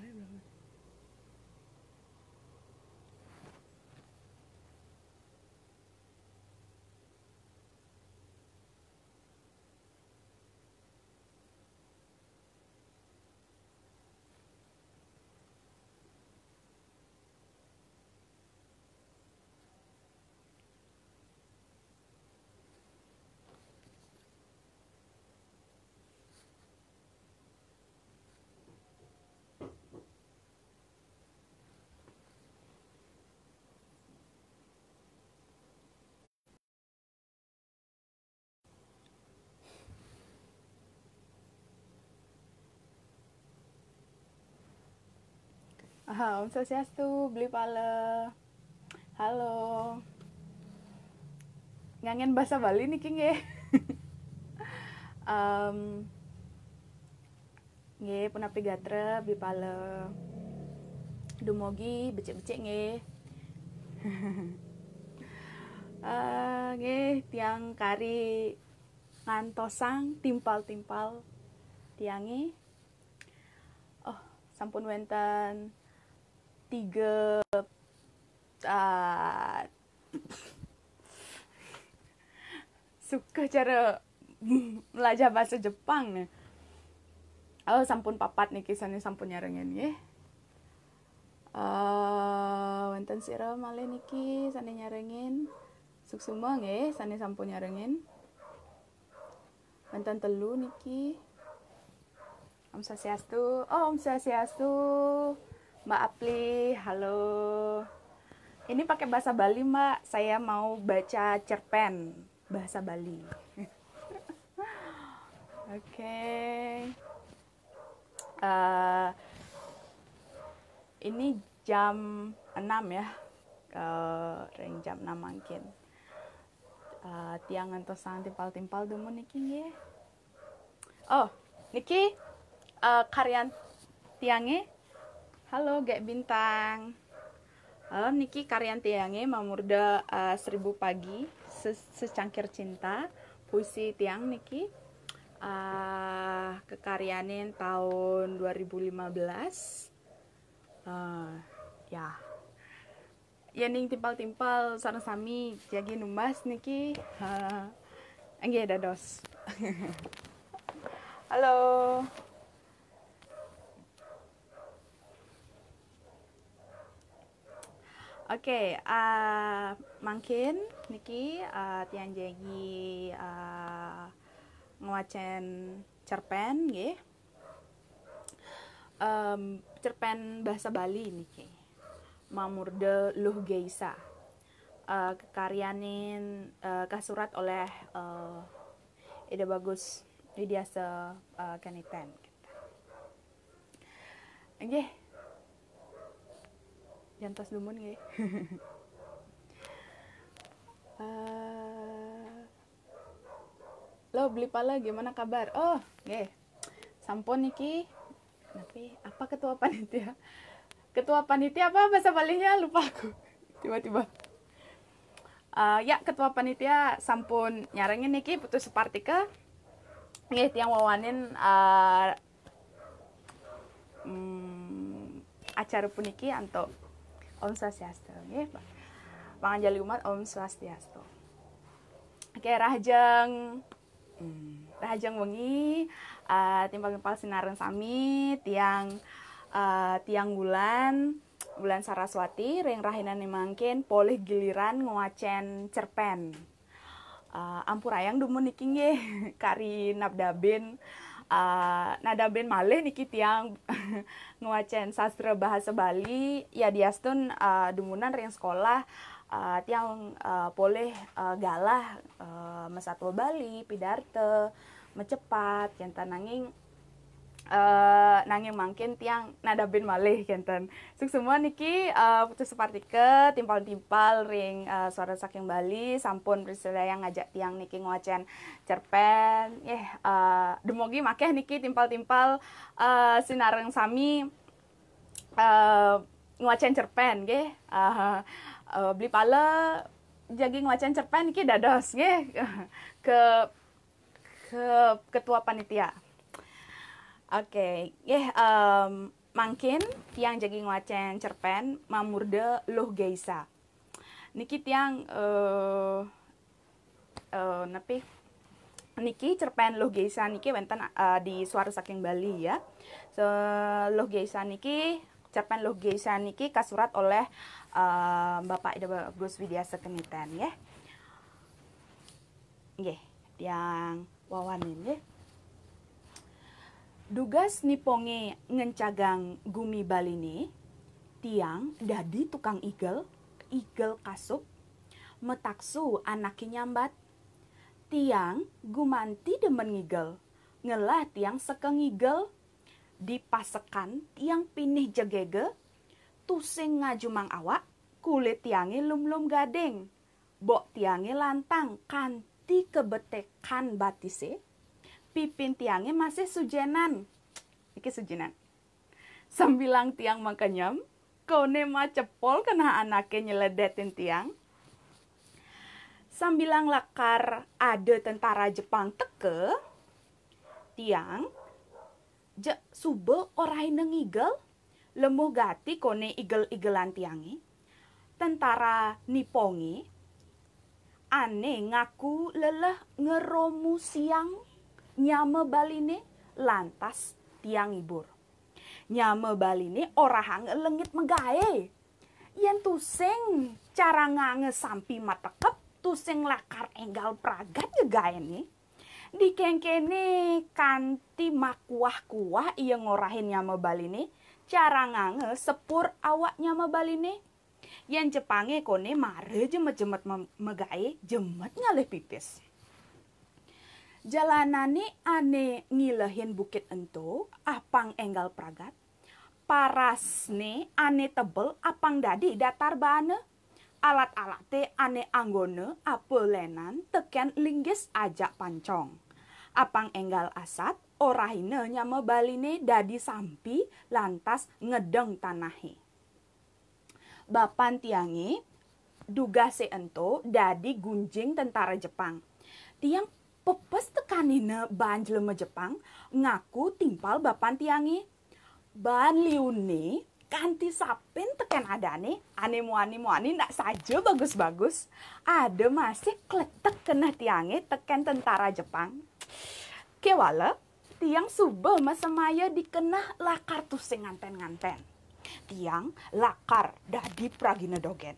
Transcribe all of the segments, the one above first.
realize Om Sosiastu, beli pale. Halo. Ngangen bahasa Bali nih King ya. um, nge punapi gatre beli pale. Dumogi becek-becek nge. uh, nge tiang kari ngantosang timpal-timpal tiangi oh sampun wenten tiga uh, suka cara belajar bahasa Jepang nih. Oh, sampun papat niki kisahnya sampun nyarengan ya. Uh, wonten sira malih niki sane nyarengen suksuma nggih ya, sane sampun nyarengin wonten telu niki Om Swastiastu oh Om Swastiastu Mbak Apli, halo. Ini pakai bahasa Bali, Mbak. Saya mau baca cerpen bahasa Bali. Oke. okay. Uh, eh, ini jam 6 ya. Uh, ring jam 6 mungkin. Uh, tiang sang timpal-timpal dulu niki nggih. Oh, niki uh, karyan tiangnya Halo Gek Bintang. Halo Niki Karyantiange Mamurda uh, Seribu Pagi Secangkir Cinta Puisi Tiang Niki uh, eh, kekaryanin tahun 2015 uh, eh, ya ya nih timpal-timpal sami jagi numbas niki uh, ada dos halo Oke, okay, uh, eh, mungkin niki uh, tian uh, eh, ngewacen cerpen gih Um, cerpen bahasa Bali niki. Mamurde Luh Geisa. Uh, kekaryanin uh, kasurat oleh uh, Ida Bagus Widiasa uh, kenitan, Okay. Jantas dumun ya uh, lo beli pala gimana kabar oh nggih sampun niki tapi apa ketua panitia ketua panitia apa bahasa Balinya lupa aku tiba-tiba uh, ya ketua panitia sampun nyarengin niki putus separtika nggih tiang wawanin uh, um, acara puniki anto Om Swastiastu. Nggih, Pak. umat Om Swastiastu. Oke, okay, Rahjeng. Hmm. Rahjeng wengi uh, eh, timbang sinaran sami tiang uh, tiang bulan bulan Saraswati ring rahinan nemangkin polih giliran ngoacen cerpen. Uh, ampurayang dumun iki kari nabdabin uh, eh, nada ben malih niki tiang ngewacen sastra bahasa Bali ya stun uh, eh, dumunan yang sekolah uh, tiang uh, boleh uh, galah uh, mesatul Bali pidarte mecepat yang tananging Uh, nanging mangkin tiang nada bin malih kenten so, semua niki uh, putus separtike timpal timpal ring uh, suara saking Bali sampun Priscilla yang ngajak tiang niki ngocen cerpen eh uh, demogi makeh niki timpal timpal uh, sinareng sami uh, ngocen cerpen ge uh, uh, beli pala jadi ngocen cerpen niki dados ge ke ke ketua panitia Oke, okay. yeah, um, mangkin tiang jadi ngwacen cerpen mamurde loh geisa. Niki tiang uh, uh, nepi Niki cerpen loh geisa niki wenten uh, di suara saking Bali ya. So, loh geisa niki cerpen loh geisa niki kasurat oleh uh, Bapak Ida Gus Widya Sekenitan ya. Yeah. Nggih, yeah, tiang wawanin ya. Yeah. Dugas niponge ngencagang gumi baline, tiang dadi tukang igel, igel kasup, metaksu anaknya nyambat. Tiang gumanti demen ngigel, ngelah tiang sekeng igel, dipasekan tiang pinih jegege, tusing ngajumang awak, kulit tiangi lum-lum gading. Bok tiangi lantang kanti kebetekan batise, pipin tiangnya masih sujenan. Iki sujenan. Sambilang tiang makanyam, kone ma cepol kena anaknya nyeledetin tiang. Sambilang lakar ada tentara Jepang teke, tiang, je orang orai nengigel, lemuh gati kone igel-igelan tiangnya. Tentara nipongi, ane ngaku leleh ngeromu siang nyame baline lantas tiang ibur. Nyame baline ora hang lengit megae. Yen tuseng cara ngange sampi matekep tuseng lakar enggal pragat yegaene. Dikengkene kanti makuah-kuah iya ngorahin nyame baline cara ngange sepur awak nyame baline. Yen Jepange kone mare jemet-jemet megae jemet ngalih pipis jalanani ane ngilehin bukit ento apang enggal pragat parasne ane tebel apang dadi datar bane alat alat te ane anggone apelenan teken linggis ajak pancong apang enggal asat orahine nyame baline dadi sampi lantas ngedeng tanahi bapan tiangi duga se ento dadi gunjing tentara Jepang tiang Pepestekanina ban jelema Jepang ngaku timpal bapan tiangi. Ban liune kanti sapin teken adane animo animo ani nak saja bagus bagus ada masih kletek kena tiangi teken tentara Jepang kewala tiang subuh masemaya dikenah lakar tusing nganten nganten tiang lakar dadi pragina dogen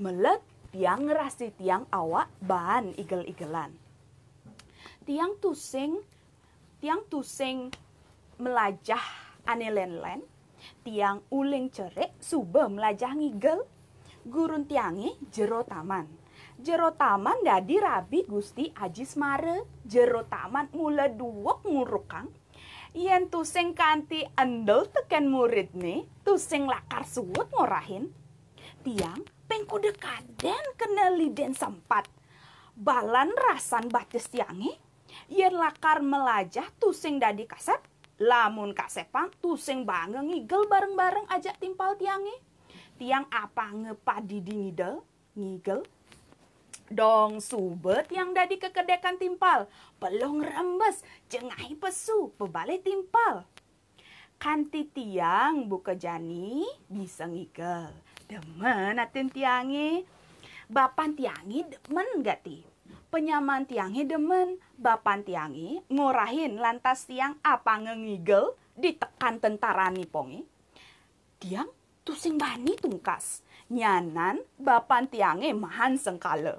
melet tiang ngerasi tiang awak bahan igel igelan tiang tusing tiang tusing melajah ane len-len tiang uling cerik sube melajah ngigel gurun tiangi jero taman jero taman dadi rabi Gusti ajis mare jero taman mula duwok ngurukang yen tusing kanti endel teken murid nih, tusing lakar suwut ngorahin tiang pengku kaden kena liden sempat balan rasan batis tiangi Yen lakar melajah tusing dadi kasep, lamun kasepang tusing banget ngigel bareng-bareng ajak timpal tiangnya. Tiang apa ngepadi di ngidel, ngigel. Dong subet yang dadi kekedekan timpal, pelong rembes, jengahi pesu, pebalik timpal. Kanti tiang buka jani bisa ngigel. Demen atin tiangi, Bapan tiangi demen gak ti? penyaman tiang demen bapan tiangi ngurahin, lantas tiang apa ngengigel ditekan tentara nipongi tiang tusing bani tungkas nyanan bapan tiangi mahan sengkale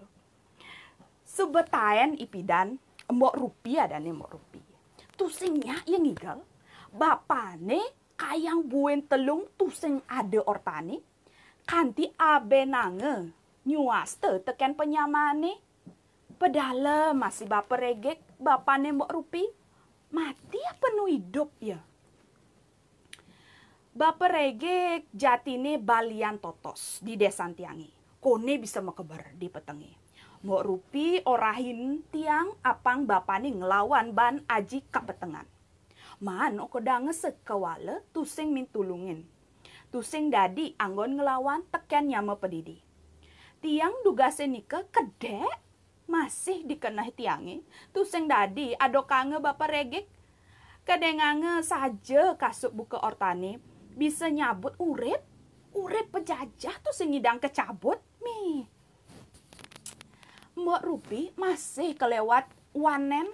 sebetain ipidan mbok rupiah dan mbok rupiah tusingnya yang ngigel bapane kayang buen telung tusing ade ortani kanti abe nange nyuaste tekan penyamane Pedala masih bapak regek, bapaknya mbok rupi. Mati ya penuh hidup ya? Bapak regek jatine balian totos di desa Tiangi. Kone bisa mekeber di petengi. Mbok rupi orahin tiang apang bapane ngelawan ban aji kapetengan. Man oko dange kewale tusing mintulungin. tulungin. Tusing dadi anggon ngelawan tekan nyama pedidi. Tiang dugase nike kedek masih dikenai tiangi sing dadi ado kange bapak regik kedengange saja kasut buka ortani bisa nyabut urip urip pejajah tuh ngidang kecabut mi Mbok Rupi masih kelewat wanen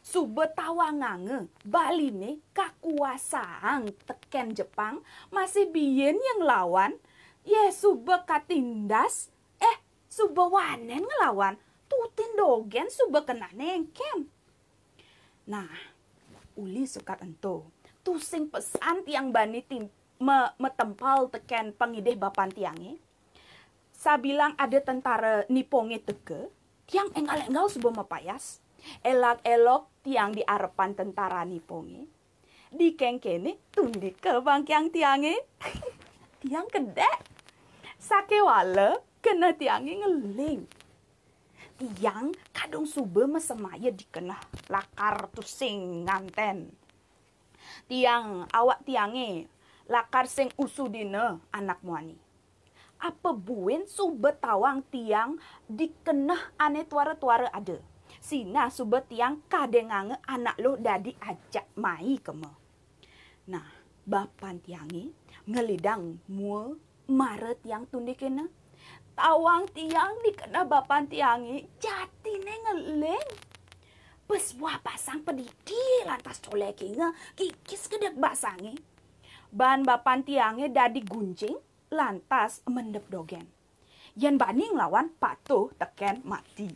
sube tawangange baline kakuasaan teken Jepang masih biyen yang lawan ye sube katindas eh sube wanen ngelawan dogen tutindogen neng nengkem. Nah, uli suka tentu. Tusing pesan tiang bani tim, me, metempal teken pengideh bapan tiangi. Sa Sabilang ada tentara niponge teke, tiang enggal-enggal sebuah mapayas. Elak-elok tiang diarpan tentara niponge. Di kengkene tundi ke bangkiang tiangi. tiang kedek. Sake wale kena tiangi ngeling tiang kadung sube mesemaya dikenah lakar tusing nganten tiang awak tiange lakar sing usudine anak muani apa buin sube tawang tiang dikenah ane tuara-tuara ada sina sube tiang kadengange anak lo dadi ajak mai keme nah bapan tiange ngelidang mua mare tiang kena tawang tiang ni kena bapan tiangi jati nengeleng peswa pasang pediki lantas nge kikis kedek basangi ban bapan tiangi dadi gunjing lantas mendep dogen yen baning lawan patuh teken mati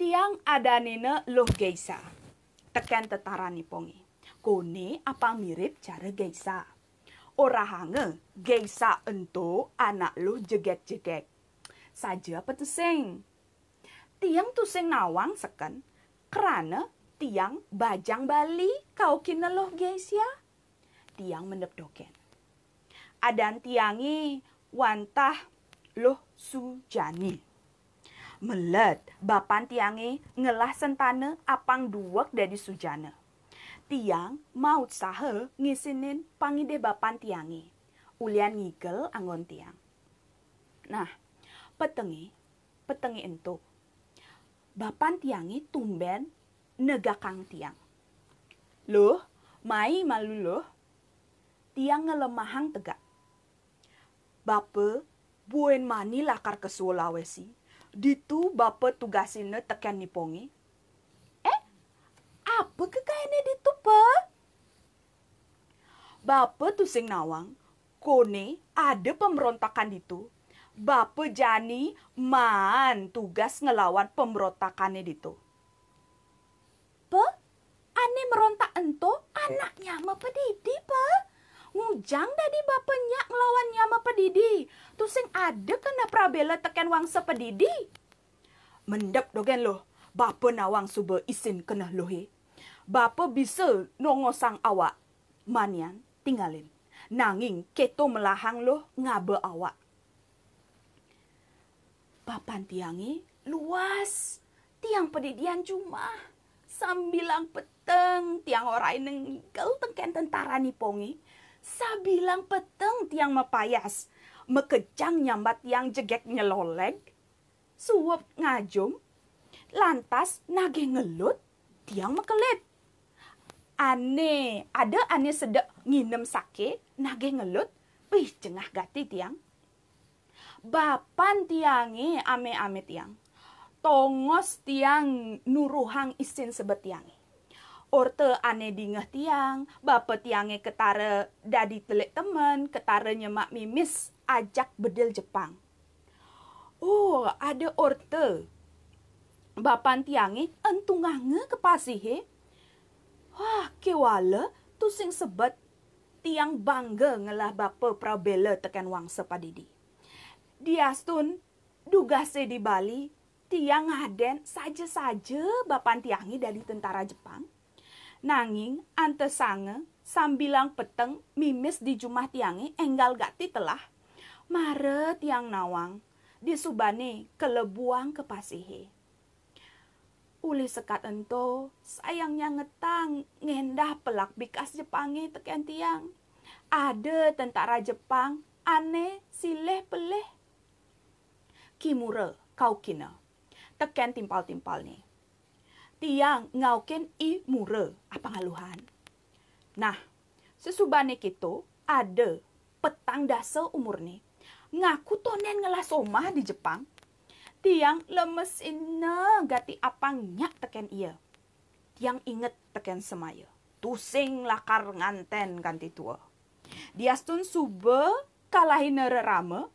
tiang ada nene loh geisa teken tetara nipongi kone apa mirip cara geisa Orang hange, geisa ento anak lu jeget-jeget. Saja peteseng. Tiang tuseng nawang seken, kerana tiang bajang bali kau kina loh geisha. Tiang mendep doken. Adan tiangi wantah loh sujani. Melet, bapan tiangi ngelah sentane apang duwak dari sujana tiang mau sahe ngisinin pangide bapan tiangi. Ulian ngigel anggon tiang. Nah, petengi, petengi itu. Bapan tiangi tumben negakang tiang. Loh, mai malu loh. Tiang ngelemahang tegak. Bape, buen mani lakar ke Sulawesi. Ditu bape tugasine teken nipongi apa kekayaannya tu, pe? Bapa tu sing nawang, kone ada pemberontakan di tu. Bapa jani man tugas ngelawan pemberontakannya tu. Pe, ane merontak ento anaknya sama pedidi pe. Ngujang dari bapaknya ngelawan nyama pedidi. Tu sing ada kena prabela teken wang pedidi. Mendep dogen loh, bapa nawang sube isin kena lohe Bapa bisa nongo sang awak. Manian tinggalin. Nanging keto melahang lo ngabe awak. Papan tiangi luas. Tiang pedidian cuma. Sambilang peteng tiang orang nenggel tengken tentara ni Sabilang peteng tiang mepayas. Mekejang nyambat tiang jegek nyeloleg. Suwep ngajum. Lantas nage ngelut tiang mekelit ane ada ane sedek nginem sake nage ngelut pih cengah gati tiang bapan tiangi ame ame tiang tongos tiang nuruhang isin tiangi, orte ane dingeh tiang bapa tiangi ketara dadi telek temen ketara nyemak mimis ajak bedil Jepang oh ada orte bapan tiangi entungah nge kepasihe Wah, kewala tu sing sebet tiang bangga ngelah bapa prabela tekan wangsa padidi. Dia stun duga se di Bali tiang aden saja-saja bapan tiangi dari tentara Jepang. Nanging ante sange sambilang peteng mimis di jumah tiangi enggal gati telah. Mare tiang nawang disubane kelebuang kepasihe. pasihe uli sekat ento, sayangnya ngetang, ngendah pelak bikas Jepangi tekan tiang. Ada tentara Jepang, aneh, sileh, peleh. Kimura, kau kina. Tekan timpal-timpal ni. Tiang ngauken i mura, apa ngaluhan. Nah, sesubane kita, ada petang dasa umur ni. Ngaku tonen ngelas omah di Jepang, tiang lemes ina gati apangnya teken iya. Tiang inget teken semaya. Tusing lakar nganten ganti tua. Diastun sube kalahin rame.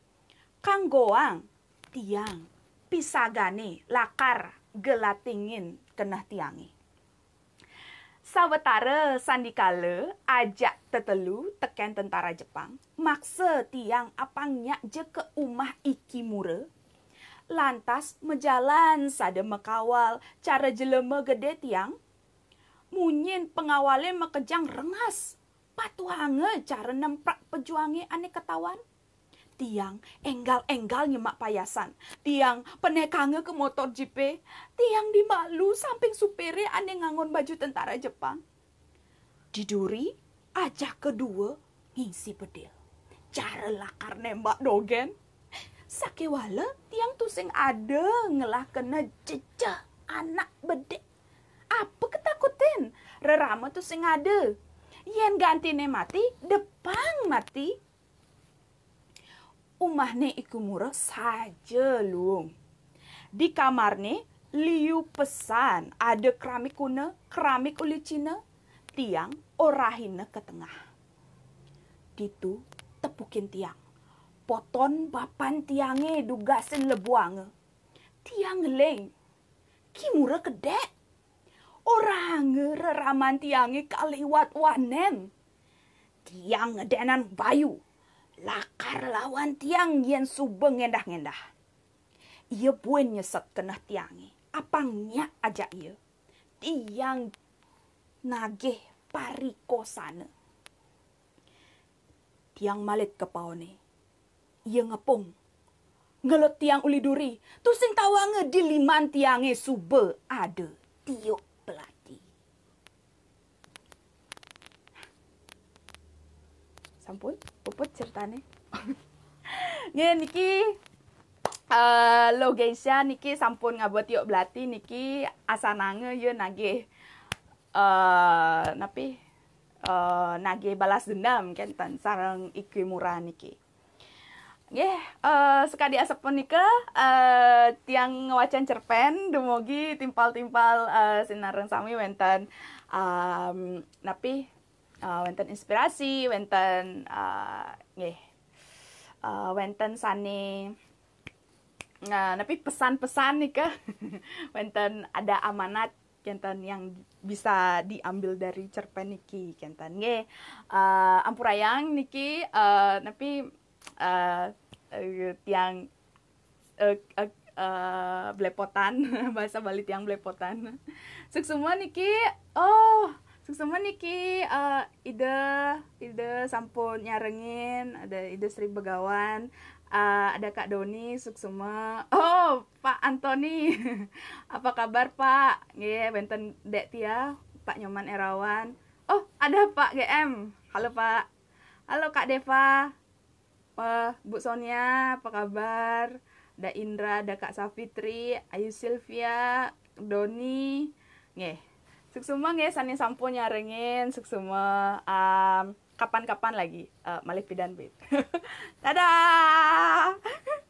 Kang goang tiang pisagane lakar gelatingin kena tiangi. Sawetara sandikale ajak tetelu teken tentara Jepang maksa tiang apangnya je ke umah iki mure lantas mejalan sada mekawal cara jelema gede tiang munyin pengawalnya mekejang rengas patuange cara nemprak pejuangi ane ketawan tiang enggal-enggal nyemak payasan tiang penekange ke motor jipe tiang dimaklu samping supere ane ngangon baju tentara Jepang diduri ajak kedua ngisi bedil cara lakar nembak dogen Sakewala tiang tu sing ada ngelah kena jejah anak bedek. Apa ketakutin? Rerama tu sing ada. Yen gantine mati, depang mati. Umahne iku murah saja luung. Di kamar kamarne liu pesan ada keramik kuna, keramik uli Cina, tiang orahine ke tengah. Ditu tepukin tiang. poton bapan tiange dugasen lebuang. Tiang leng. Kimura kedek. Orang reraman tiange kaliwat wanem. Tiang denan bayu. Lakar lawan tiang yen subeng ngendah ngendah. Ia buen nyesat kena tiange. Apangnya aja ia. Tiang nageh pariko sana. Tiang malet kepaone. ni. ia ngepung. ngelot tiang uli duri tusing tawange di liman tiange sube ada tiok belati. Sampun, puput ceritane. Ngen niki uh, eh, location niki sampun ngabuat tiuk belati niki asanange ya nage uh, eh, napi uh, eh, nage balas dendam kan tan sarang iki murah niki Nggih, yeah, uh, eh, sekadi asap menika uh, eh, tiang wacan cerpen dumugi timpal-timpal uh, eh, sinar sami wenten um, napi uh, wenten inspirasi, wenten uh, yeah. uh, wenten sani Nah, napi pesan-pesan nih ke wenten ada amanat kenten yang bisa diambil dari cerpen niki kenten nge uh, ampurayang niki uh, napi uh, eh, uh, eh, tiang uh, eh, uh, uh, belepotan bahasa Bali tiang belepotan suk semua niki oh suk semua niki uh, ide ide sampun nyarengin ada ide Sri Begawan uh, ada Kak Doni Suksuma. oh Pak Antoni apa kabar Pak nggih yeah, benten dek tia Pak Nyoman Erawan oh ada Pak GM halo Pak halo Kak Deva apa Bu Sonia apa kabar ada Indra ada Kak Safitri Ayu Sylvia Doni nggih semua nggih ya, sani sampun nyaringin semua um, kapan-kapan lagi uh, malih pidan bit. dadah